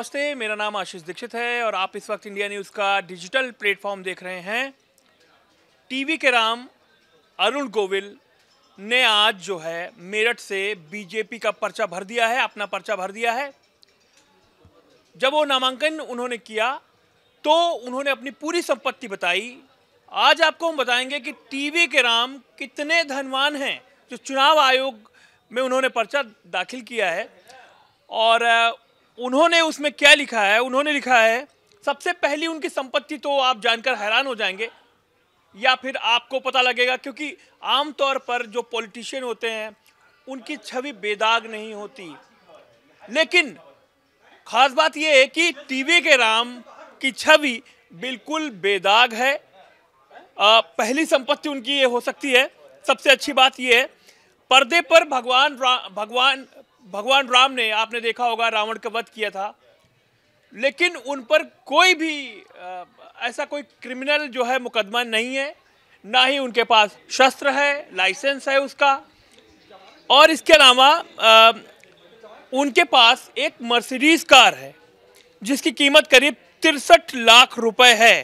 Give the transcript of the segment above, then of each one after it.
नमस्ते मेरा नाम आशीष दीक्षित है और आप इस वक्त इंडिया न्यूज़ का डिजिटल प्लेटफॉर्म देख रहे हैं टीवी के राम अरुण गोविल ने आज जो है मेरठ से बीजेपी का पर्चा भर दिया है अपना पर्चा भर दिया है जब वो नामांकन उन्होंने किया तो उन्होंने अपनी पूरी संपत्ति बताई आज आपको हम बताएंगे कि टीवी के राम कितने धनवान हैं जो चुनाव आयोग में उन्होंने पर्चा दाखिल किया है और उन्होंने उसमें क्या लिखा है उन्होंने लिखा है सबसे पहली उनकी संपत्ति तो आप जानकर हैरान हो जाएंगे या फिर आपको पता लगेगा क्योंकि आमतौर पर जो पॉलिटिशियन होते हैं उनकी छवि बेदाग नहीं होती लेकिन खास बात यह है कि टीवी के राम की छवि बिल्कुल बेदाग है आ, पहली संपत्ति उनकी ये हो सकती है सबसे अच्छी बात यह है पर्दे पर भगवान भगवान भगवान राम ने आपने देखा होगा रावण का वध किया था लेकिन उन पर कोई भी ऐसा कोई क्रिमिनल जो है मुकदमा नहीं है ना ही उनके पास शस्त्र है लाइसेंस है उसका और इसके अलावा उनके पास एक मर्सिडीज़ कार है जिसकी कीमत करीब तिरसठ लाख रुपए है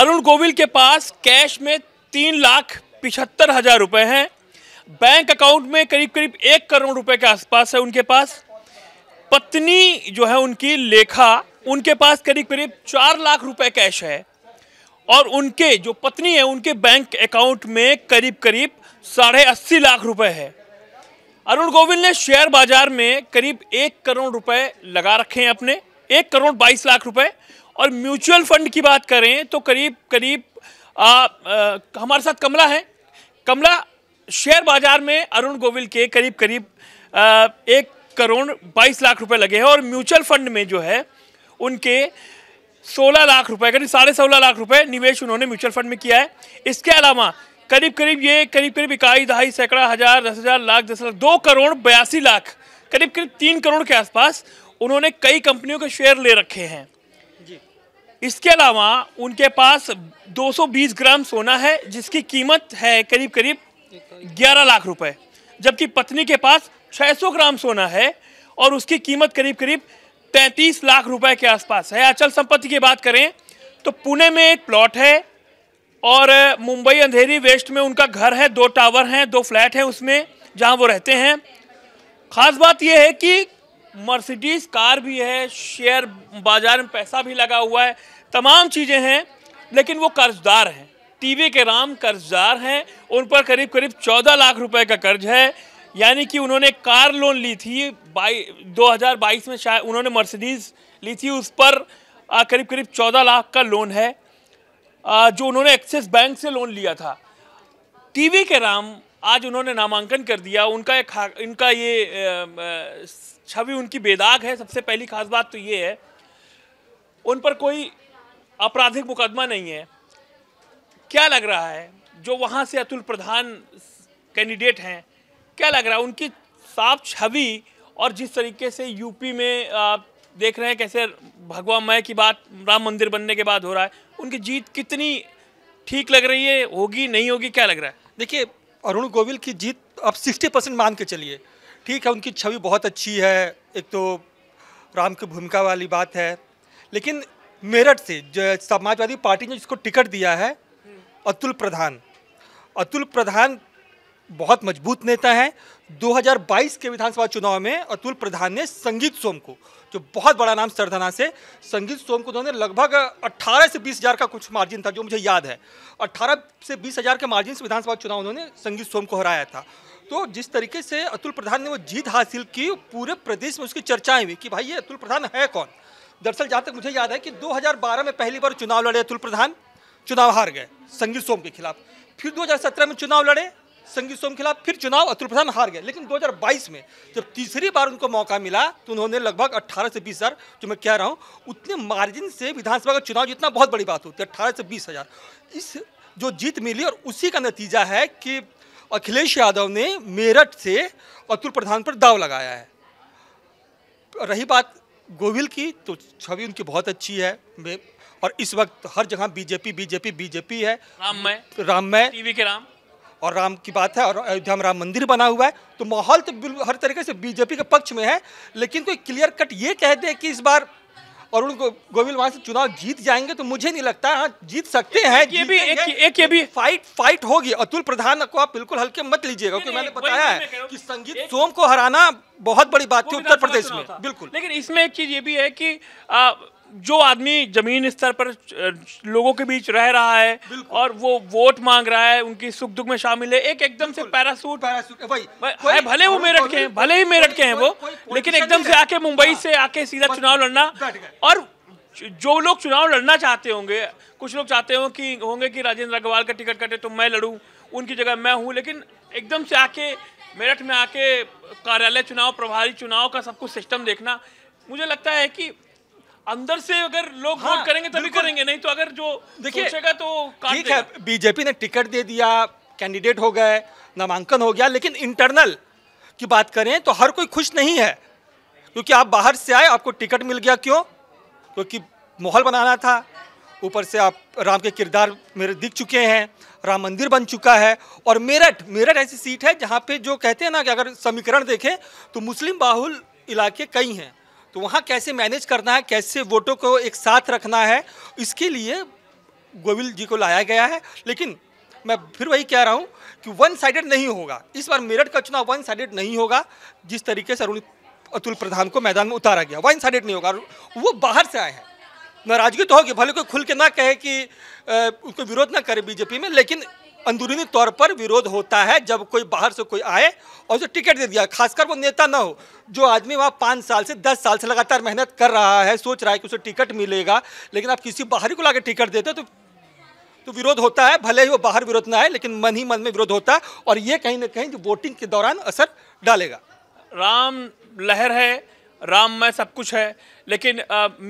अरुण गोविल के पास कैश में तीन लाख पिछहत्तर हज़ार रुपये हैं बैंक अकाउंट में करीब करीब एक करोड़ रुपए के आसपास है उनके पास पत्नी जो है उनकी लेखा उनके पास करीब करीब चार लाख रुपए कैश है और उनके जो पत्नी है उनके बैंक अकाउंट में करीब करीब साढ़े अस्सी लाख रुपए है अरुण गोविल ने शेयर बाजार में करीब एक करोड़ रुपए लगा रखे हैं अपने एक करोड़ बाईस लाख रुपए और म्यूचुअल फंड की बात करें तो करीब करीब आ, आ, हमारे साथ कमला है कमला शेयर बाजार में अरुण गोविल के करीब करीब एक करोड़ बाईस लाख रुपए लगे हैं और म्यूचुअल फंड में जो है उनके सोलह लाख रुपए करीब साढ़े सोलह लाख रुपए निवेश उन्होंने म्यूचुअल फंड में किया है इसके अलावा करीब करीब ये करीब करीब इकाई दहाई सैकड़ा हज़ार दस हज़ार लाख दस लाख दो करोड़ बयासी लाख करीब करीब तीन करोड़ के आसपास उन्होंने कई कंपनियों के शेयर ले रखे हैं इसके अलावा उनके पास 220 ग्राम सोना है जिसकी कीमत है करीब करीब ग्यारह लाख रुपए जबकि पत्नी के पास 600 ग्राम सोना है और उसकी कीमत करीब करीब 33 लाख रुपए के आसपास है अचल संपत्ति की बात करें तो पुणे में एक प्लॉट है और मुंबई अंधेरी वेस्ट में उनका घर है दो टावर हैं दो फ्लैट हैं उसमें जहां वो रहते हैं खास बात यह है कि मर्सिडीज कार भी है शेयर बाजार में पैसा भी लगा हुआ है तमाम चीज़ें हैं लेकिन वो कर्जदार हैं टीवी के राम कर्जदार हैं उन पर करीब करीब चौदह लाख रुपए का कर्ज है यानी कि उन्होंने कार लोन ली थी बाई दो में शायद उन्होंने मर्सिडीज़ ली थी उस पर करीब करीब चौदह लाख का लोन है जो उन्होंने एक्सिस बैंक से लोन लिया था टीवी के राम आज उन्होंने नामांकन कर दिया उनका एक इनका ये छवि उनकी बेदाग है सबसे पहली खास बात तो ये है उन पर कोई आपराधिक मुकदमा नहीं है क्या लग रहा है जो वहाँ से अतुल प्रधान कैंडिडेट हैं क्या लग रहा है उनकी साफ छवि और जिस तरीके से यूपी में आप देख रहे हैं कैसे भगवा मय की बात राम मंदिर बनने के बाद हो रहा है उनकी जीत कितनी ठीक लग रही है होगी नहीं होगी क्या लग रहा है देखिए अरुण गोविल की जीत अब 60 परसेंट मान के चलिए ठीक है उनकी छवि बहुत अच्छी है एक तो राम की भूमिका वाली बात है लेकिन मेरठ से समाजवादी पार्टी ने जिसको टिकट दिया है अतुल प्रधान अतुल प्रधान बहुत मजबूत नेता हैं 2022 के विधानसभा चुनाव में अतुल प्रधान ने संगीत सोम को जो बहुत बड़ा नाम सरधना से संगीत सोम को उन्होंने लगभग 18 से 20 हज़ार का कुछ मार्जिन था जो मुझे याद है 18 से 20 हज़ार के मार्जिन से विधानसभा चुनाव उन्होंने संगीत सोम को हराया था तो जिस तरीके से अतुल प्रधान ने वो जीत हासिल की पूरे प्रदेश में उसकी चर्चाएं हुई कि भाई ये अतुल प्रधान है कौन दरअसल जहाँ तक मुझे याद है कि 2012 में पहली बार चुनाव लड़े अतुल प्रधान चुनाव हार गए संगीत सोम के खिलाफ फिर 2017 में चुनाव लड़े संगीत सोम के खिलाफ फिर चुनाव अतुल में हार गए लेकिन 2022 में जब तीसरी बार उनको मौका मिला तो उन्होंने लगभग 18 से बीस हज़ार जो मैं कह रहा हूँ उतने मार्जिन से विधानसभा का चुनाव जितना बहुत बड़ी बात होती है अट्ठारह से बीस हज़ार इस जो जीत मिली और उसी का नतीजा है कि अखिलेश यादव ने मेरठ से अतुल प्रधान पर दाव लगाया है रही बात गोविल की तो छवि उनकी बहुत अच्छी है और इस वक्त हर जगह बीजेपी बीजेपी बीजेपी है राममय राममय टीवी के राम और राम की बात है और अयोध्या में राम मंदिर बना हुआ है तो माहौल तो हर तरीके से बीजेपी के पक्ष में है लेकिन कोई क्लियर कट ये कह दे कि इस बार और उनको गोविंद वहां से चुनाव जीत जाएंगे तो मुझे नहीं लगता हाँ जीत सकते हैं ये भी एक, एक ये भी फाइट फाइट होगी अतुल प्रधान को आप बिल्कुल हल्के मत लीजिएगा क्योंकि मैंने बताया है कि संगीत सोम को हराना बहुत बड़ी बात थी उत्तर प्रदेश में बिल्कुल लेकिन इसमें एक चीज ये भी है की जो आदमी जमीन स्तर पर लोगों के बीच रह रहा है और वो वोट मांग रहा है उनकी सुख दुख में शामिल है एक एकदम से पैरासूट पैरासूट भले वो मेरठ के हैं भले ही मेरठ के हैं वो लेकिन एकदम से आके मुंबई हाँ। से आके सीधा चुनाव लड़ना और जो लोग चुनाव लड़ना चाहते होंगे कुछ लोग चाहते हो कि होंगे कि राजेंद्र अग्रवाल का टिकट कटे तो मैं लड़ूं उनकी जगह मैं हूं लेकिन एकदम से आके मेरठ में आके कार्यालय चुनाव प्रभारी चुनाव का सब कुछ सिस्टम देखना मुझे लगता है कि अंदर से अगर लोग हाँ, वोट करेंगे तभी करेंगे नहीं तो अगर जो देखिएगा तो ठीक है बीजेपी ने टिकट दे दिया कैंडिडेट हो गए नामांकन हो गया लेकिन इंटरनल की बात करें तो हर कोई खुश नहीं है क्योंकि आप बाहर से आए आपको टिकट मिल गया क्यों क्योंकि माहौल बनाना था ऊपर से आप राम के किरदार मेरे दिख चुके हैं राम मंदिर बन चुका है और मेरठ मेरठ ऐसी सीट है जहाँ पे जो कहते हैं ना कि अगर समीकरण देखें तो मुस्लिम बाहुल इलाके कई हैं तो वहाँ कैसे मैनेज करना है कैसे वोटों को एक साथ रखना है इसके लिए गोविल जी को लाया गया है लेकिन मैं फिर वही कह रहा हूँ कि वन साइडेड नहीं होगा इस बार मेरठ का चुनाव वन साइडेड नहीं होगा जिस तरीके से अरुण अतुल प्रधान को मैदान में उतारा गया वन साइडेड नहीं होगा वो बाहर से आए हैं नाराजगी तो होगी भले कोई खुल के ना कहे कि उसको विरोध ना करे बीजेपी में लेकिन अंदरूनी तौर पर विरोध होता है जब कोई बाहर से कोई आए और उसे टिकट दे दिया खासकर वो नेता ना हो जो आदमी वहाँ पाँच साल से दस साल से लगातार मेहनत कर रहा है सोच रहा है कि उसे टिकट मिलेगा लेकिन आप किसी बाहरी को लाकर टिकट देते तो तो विरोध होता है भले ही वो बाहर विरोध ना आए लेकिन मन ही मन में विरोध होता है और ये कहीं ना कहीं जो वोटिंग के दौरान असर डालेगा राम लहर है राम में सब कुछ है लेकिन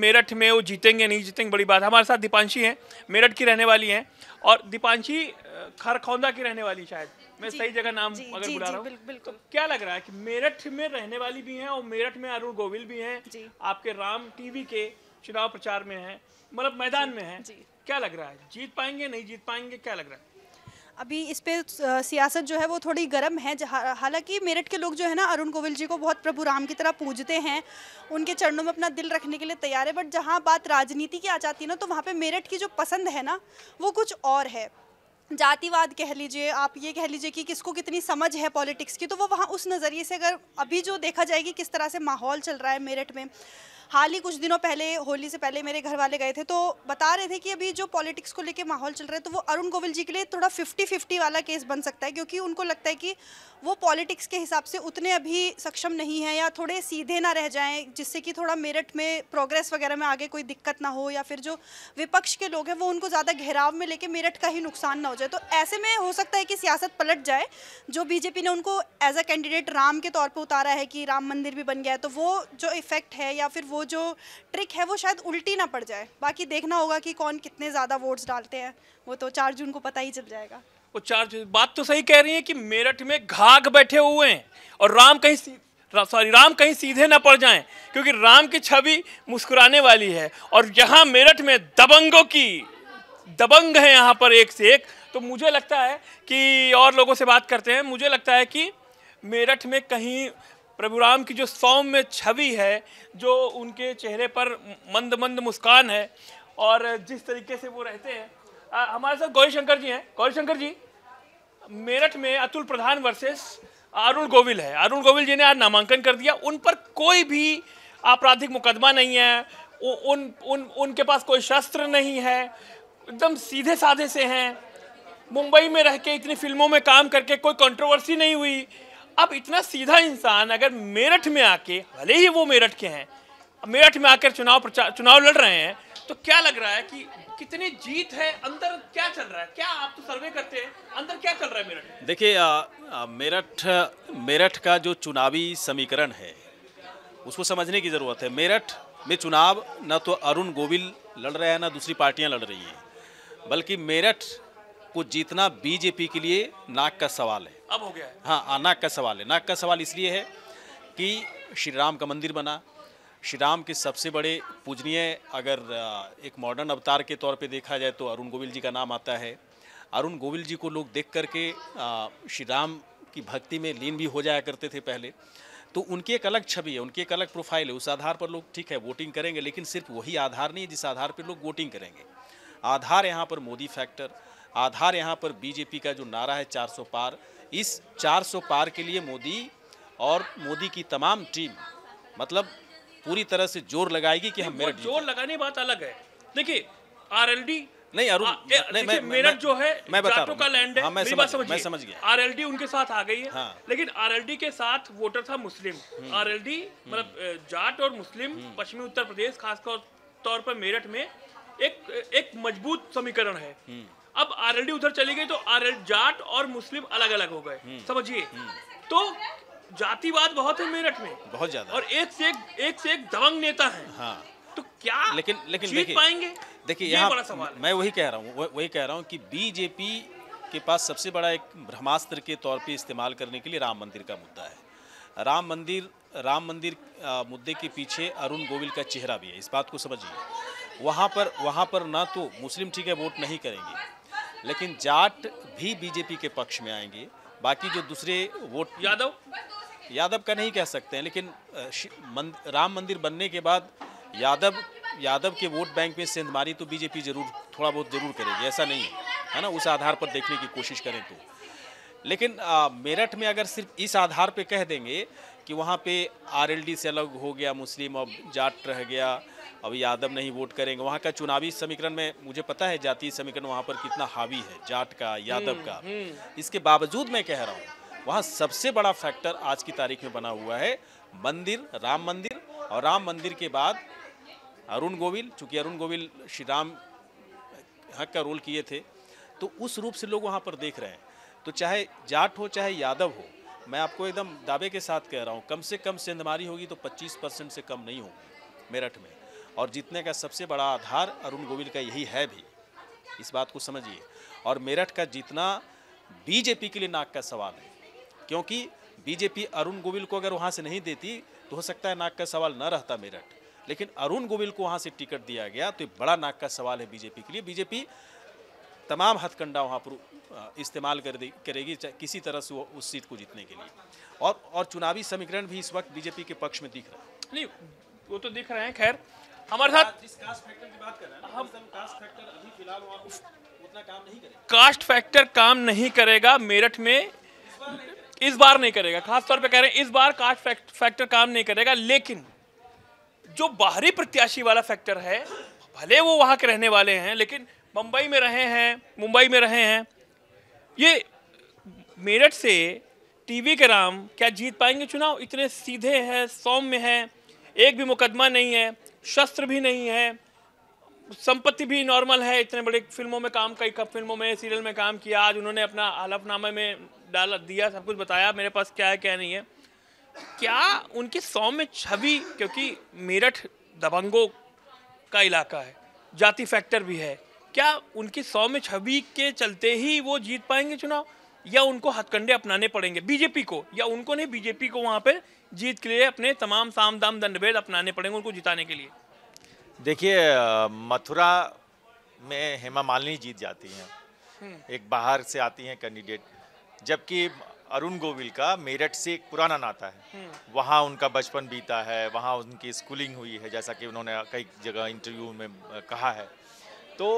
मेरठ में वो जीतेंगे नहीं जीतेंगे बड़ी बात हमारे साथ दीपांशी हैं मेरठ की रहने वाली हैं और दीपांशी खरखौदा की रहने वाली शायद मैं सही जगह नाम जी, अगर बुला रहा हूँ तो क्या लग रहा है कि मेरठ में रहने वाली भी हैं और मेरठ में अरुण गोविल भी हैं आपके राम टीवी के चुनाव प्रचार में हैं मतलब मैदान में हैं क्या लग रहा है जीत पाएंगे नहीं जीत पाएंगे क्या लग रहा है अभी इस पे सियासत जो है वो थोड़ी गर्म है हालांकि मेरठ के लोग जो है ना अरुण गोविल जी को बहुत प्रभु राम की तरह पूजते हैं उनके चरणों में अपना दिल रखने के लिए तैयार है बट जहां बात राजनीति की आ जाती है ना तो वहां पे मेरठ की जो पसंद है ना वो कुछ और है जातिवाद कह लीजिए आप ये कह लीजिए कि किसको कितनी समझ है पॉलिटिक्स की तो वो वहाँ उस नज़रिए से अगर अभी जो देखा जाएगी किस तरह से माहौल चल रहा है मेरठ में हाल ही कुछ दिनों पहले होली से पहले मेरे घर वाले गए थे तो बता रहे थे कि अभी जो पॉलिटिक्स को लेकर माहौल चल रहा है तो वो अरुण गोविल जी के लिए थोड़ा फिफ्टी फिफ्टी वाला केस बन सकता है क्योंकि उनको लगता है कि वो पॉलिटिक्स के हिसाब से उतने अभी सक्षम नहीं है या थोड़े सीधे ना रह जाएँ जिससे कि थोड़ा मेरठ में प्रोग्रेस वगैरह में आगे कोई दिक्कत ना हो या फिर जो विपक्ष के लोग हैं वो उनको ज़्यादा घेराव में लेके मेरठ का ही नुकसान ना हो जाए तो ऐसे में हो सकता है कि सियासत पलट जाए जो बीजेपी ने उनको एज अ कैंडिडेट राम के तौर पर उतारा है कि राम मंदिर भी बन गया है तो वो जो इफेक्ट है या फिर वो जो ट्रिक है वो शायद उल्टी ना पड़ जाए बाकी देखना होगा कि कौन कितने ज़्यादा वोट्स डालते हैं वो तो चार जून को पता ही चल जाएगा वो चार जून बात तो सही कह रही है कि मेरठ में घाघ बैठे हुए हैं और राम कहीं सॉरी राम कहीं सीधे ना पड़ जाएं क्योंकि राम की छवि मुस्कुराने वाली है और यहाँ मेरठ में दबंगों की दबंग है यहाँ पर एक से एक तो मुझे लगता है कि और लोगों से बात करते हैं मुझे लगता है कि मेरठ में कहीं प्रभु राम की जो सौम्य छवि है जो उनके चेहरे पर मंद मंद मुस्कान है और जिस तरीके से वो रहते हैं हमारे साथ गौरी शंकर जी हैं गौरी शंकर जी मेरठ में अतुल प्रधान वर्सेस अरुण गोविल है अरुण गोविल जी ने आज नामांकन कर दिया उन पर कोई भी आपराधिक मुकदमा नहीं है उ, उन उन उनके पास कोई शस्त्र नहीं है एकदम सीधे साधे से हैं मुंबई में रह के इतनी फिल्मों में काम करके कोई कंट्रोवर्सी नहीं हुई अब इतना सीधा इंसान अगर मेरठ में आके भले ही वो मेरठ के हैं मेरठ में आकर चुनाव प्रचार चुनाव लड़ रहे हैं तो क्या लग रहा है कि कितनी जीत है अंदर क्या चल रहा है क्या आप तो सर्वे करते हैं अंदर क्या चल रहा है मेरठ देखिए मेरठ मेरठ का जो चुनावी समीकरण है उसको समझने की ज़रूरत है मेरठ में चुनाव न तो अरुण गोविल लड़ रहा है ना दूसरी पार्टियां लड़ रही हैं बल्कि मेरठ को जीतना बीजेपी के लिए नाक का सवाल है अब हो गया है हाँ, हाँ नाग का सवाल है नाग का सवाल इसलिए है कि श्री राम का मंदिर बना श्री राम के सबसे बड़े पूजनीय अगर एक मॉडर्न अवतार के तौर पे देखा जाए तो अरुण गोविल जी का नाम आता है अरुण गोविल जी को लोग देख करके श्री राम की भक्ति में लीन भी हो जाया करते थे पहले तो उनकी एक अलग छवि है उनकी एक अलग प्रोफाइल है उस आधार पर लोग ठीक है वोटिंग करेंगे लेकिन सिर्फ वही आधार नहीं है जिस आधार पर लोग वोटिंग करेंगे आधार यहाँ पर मोदी फैक्टर आधार यहाँ पर बीजेपी का जो नारा है चार पार इस 400 पार के लिए मोदी और मोदी की तमाम टीम मतलब पूरी तरह से जोर लगाएगी कि हम मेरे जोर लगाने बात अलग है देखिए आरएलडी नहीं अरुण नहीं मैं मेरठ जो है मैं बता का लैंड है हाँ, मैं, समझ, मैं समझ गया आरएलडी उनके साथ आ गई है हाँ। लेकिन आरएलडी के साथ वोटर था मुस्लिम हम्म। आरएलडी हम्म। मतलब जाट और मुस्लिम हम्म। पश्चिमी उत्तर प्रदेश खासकर तौर पर मेरठ में एक एक मजबूत समीकरण है अब आरएलडी उधर चली गई तो आर जाट और मुस्लिम अलग अलग हो गए हम्म। समझिए हम्म। तो जातिवाद बहुत है मेरठ में बहुत ज्यादा और एक से एक एक से एक दबंग नेता है हाँ। तो क्या लेकिन लेकिन जीत पाएंगे देखिए यहाँ मैं वही कह रहा हूँ वही कह रहा हूँ कि बीजेपी के पास सबसे बड़ा एक ब्रह्मास्त्र के तौर पे इस्तेमाल करने के लिए राम मंदिर का मुद्दा है राम मंदिर राम मंदिर मुद्दे के पीछे अरुण गोविल का चेहरा भी है इस बात को समझिए वहाँ पर वहाँ पर ना तो मुस्लिम ठीक है वोट नहीं करेंगे लेकिन जाट भी बीजेपी के पक्ष में आएंगे बाकी जो दूसरे वोट यादव यादव का नहीं कह सकते हैं लेकिन राम मंदिर बनने के बाद यादव यादव के वोट बैंक में सेंधमारी तो बीजेपी जरूर थोड़ा बहुत जरूर करेगी ऐसा नहीं है ना उस आधार पर देखने की कोशिश करें तो लेकिन मेरठ में अगर सिर्फ इस आधार पर कह देंगे कि वहाँ पे आरएलडी से अलग हो गया मुस्लिम और जाट रह गया अब यादव नहीं वोट करेंगे वहाँ का चुनावी समीकरण में मुझे पता है जातीय समीकरण वहाँ पर कितना हावी है जाट का यादव हम्म, का हम्म। इसके बावजूद मैं कह रहा हूँ वहाँ सबसे बड़ा फैक्टर आज की तारीख में बना हुआ है मंदिर राम मंदिर और राम मंदिर के बाद अरुण गोविल चूँकि अरुण गोविल श्री राम हक का रोल किए थे तो उस रूप से लोग वहाँ पर देख रहे हैं तो चाहे जाट हो चाहे यादव हो मैं आपको एकदम दावे के साथ कह रहा हूँ कम से कम सेंधमारी होगी तो 25 परसेंट से कम नहीं होगी मेरठ में और जीतने का सबसे बड़ा आधार अरुण गोविल का यही है भी इस बात को समझिए और मेरठ का जीतना बीजेपी के लिए नाक का सवाल है क्योंकि बीजेपी अरुण गोविल को अगर वहाँ से नहीं देती तो हो सकता है नाक का सवाल न रहता मेरठ लेकिन अरुण गोविल को वहाँ से टिकट दिया गया तो बड़ा नाक का सवाल है बीजेपी के लिए बीजेपी तमाम हथकंडा वहाँ पर इस्तेमाल कर दे करेगी किसी तरह से वो उस सीट को जीतने के लिए और और चुनावी समीकरण भी इस वक्त बीजेपी के पक्ष में दिख रहा है नहीं वो तो दिख रहे हैं खैर हमारे साथ कास्ट फैक्टर काम नहीं करेगा मेरठ में इस बार नहीं करेगा खासतौर पे कह रहे हैं इस बार कास्ट फैक्टर काम नहीं करेगा लेकिन जो बाहरी प्रत्याशी वाला फैक्टर है भले वो वहाँ के रहने वाले हैं लेकिन मुंबई में रहे हैं मुंबई में रहे हैं ये मेरठ से टीवी के राम क्या जीत पाएंगे चुनाव इतने सीधे हैं सौम्य हैं एक भी मुकदमा नहीं है शस्त्र भी नहीं है संपत्ति भी नॉर्मल है इतने बड़े फिल्मों में काम कई कब फिल्मों में सीरियल में काम किया आज उन्होंने अपना हलफनामे में डाला दिया सब कुछ बताया मेरे पास क्या है क्या नहीं है क्या उनकी सौ में छवि क्योंकि मेरठ दबंगों का इलाका है जाति फैक्टर भी है क्या उनकी सौ में छवि के चलते ही वो जीत पाएंगे चुनाव या उनको हथकंडे अपनाने पड़ेंगे बीजेपी को या उनको नहीं बीजेपी को वहाँ पर जीत के लिए अपने तमाम साम दाम दंडभेद अपनाने पड़ेंगे उनको जिताने के लिए देखिए मथुरा में हेमा मालिनी जीत जाती हैं हम्म। एक बाहर से आती हैं कैंडिडेट जबकि अरुण गोविल का मेरठ से एक पुराना नाता है हम्म। वहाँ उनका बचपन बीता है वहाँ उनकी स्कूलिंग हुई है जैसा कि उन्होंने कई जगह इंटरव्यू में कहा है तो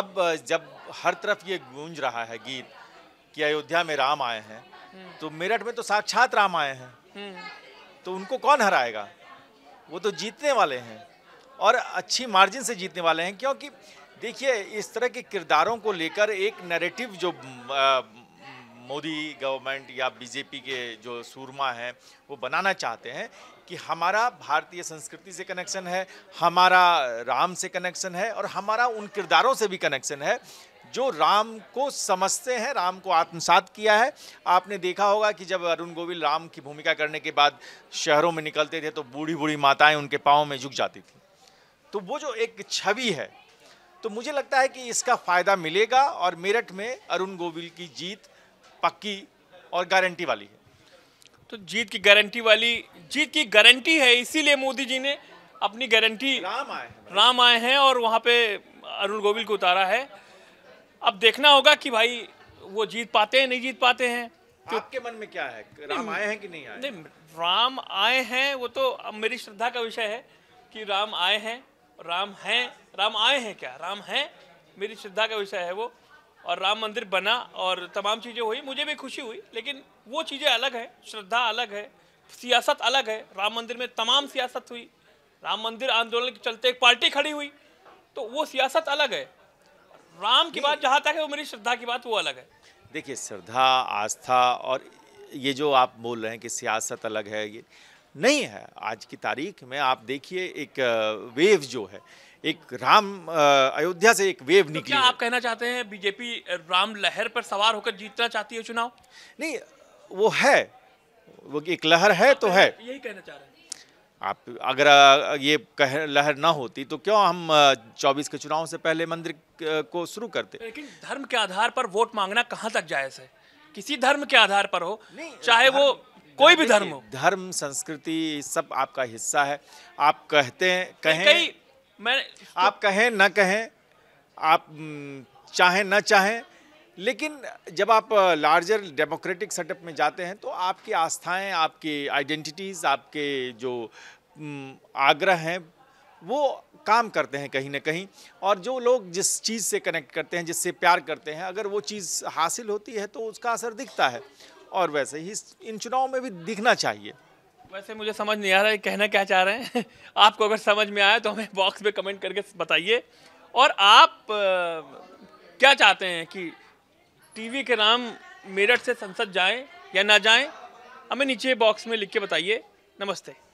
अब जब हर तरफ ये गूंज रहा है गीत कि अयोध्या में राम आए हैं हम्म। तो मेरठ में तो साक्षात राम आए हैं तो उनको कौन हराएगा वो तो जीतने वाले हैं और अच्छी मार्जिन से जीतने वाले हैं क्योंकि देखिए इस तरह के किरदारों को लेकर एक नैरेटिव जो मोदी गवर्नमेंट या बीजेपी के जो सूरमा हैं वो बनाना चाहते हैं कि हमारा भारतीय संस्कृति से कनेक्शन है हमारा राम से कनेक्शन है और हमारा उन किरदारों से भी कनेक्शन है जो राम को समझते हैं राम को आत्मसात किया है आपने देखा होगा कि जब अरुण गोविल राम की भूमिका करने के बाद शहरों में निकलते थे तो बूढ़ी बूढ़ी माताएं उनके पाँव में झुक जाती थी तो वो जो एक छवि है तो मुझे लगता है कि इसका फ़ायदा मिलेगा और मेरठ में अरुण गोविल की जीत पक्की और गारंटी वाली है तो जीत की गारंटी वाली जीत की गारंटी है इसीलिए मोदी जी ने अपनी गारंटी राम आए हैं राम आए हैं और वहाँ पे अरुण गोविल को उतारा है अब देखना होगा कि भाई वो जीत पाते हैं नहीं जीत पाते हैं तो आपके मन में क्या है राम आए हैं कि नहीं आए नहीं राम आए हैं वो तो अब मेरी श्रद्धा का विषय है कि राम आए हैं राम हैं राम आए हैं क्या राम हैं मेरी श्रद्धा का विषय है वो और राम मंदिर बना और तमाम चीज़ें हुई मुझे भी खुशी हुई लेकिन वो चीज़ें अलग हैं श्रद्धा अलग है सियासत अलग है राम मंदिर में तमाम सियासत हुई राम मंदिर आंदोलन के चलते एक पार्टी खड़ी हुई तो वो सियासत अलग है राम की बात जहाँ तक है वो मेरी श्रद्धा की बात वो अलग है देखिए श्रद्धा आस्था और ये जो आप बोल रहे हैं कि सियासत अलग है ये नहीं है आज की तारीख में आप देखिए एक वेव जो है एक राम अयोध्या से एक वेव तो निकली क्या आप कहना चाहते हैं बीजेपी राम लहर पर सवार होकर जीतना चाहती है चुनाव नहीं वो है वो एक लहर है तो है यही कहना चाह रहे हैं आप अगर ये कह लहर ना होती तो क्यों हम 24 के चुनाव से पहले मंदिर को शुरू करते लेकिन धर्म के आधार पर वोट मांगना कहाँ तक जायज़ है किसी धर्म के आधार पर हो चाहे वो कोई भी धर्म हो धर्म संस्कृति सब आपका हिस्सा है आप कहते हैं कहें मैं आप कहें ना कहें आप चाहें ना चाहें लेकिन जब आप लार्जर डेमोक्रेटिक सेटअप में जाते हैं तो आपकी आस्थाएं आपके आइडेंटिटीज़ आपके जो आग्रह हैं वो काम करते हैं कहीं ना कहीं और जो लोग जिस चीज़ से कनेक्ट करते हैं जिससे प्यार करते हैं अगर वो चीज़ हासिल होती है तो उसका असर दिखता है और वैसे ही इन चुनाव में भी दिखना चाहिए वैसे मुझे समझ नहीं आ रहा है कहना क्या चाह रहे हैं आपको अगर समझ में आया तो हमें बॉक्स में कमेंट करके बताइए और आप क्या चाहते हैं कि टीवी के नाम मेरठ से संसद जाएं या ना जाएं हमें नीचे बॉक्स में लिख के बताइए नमस्ते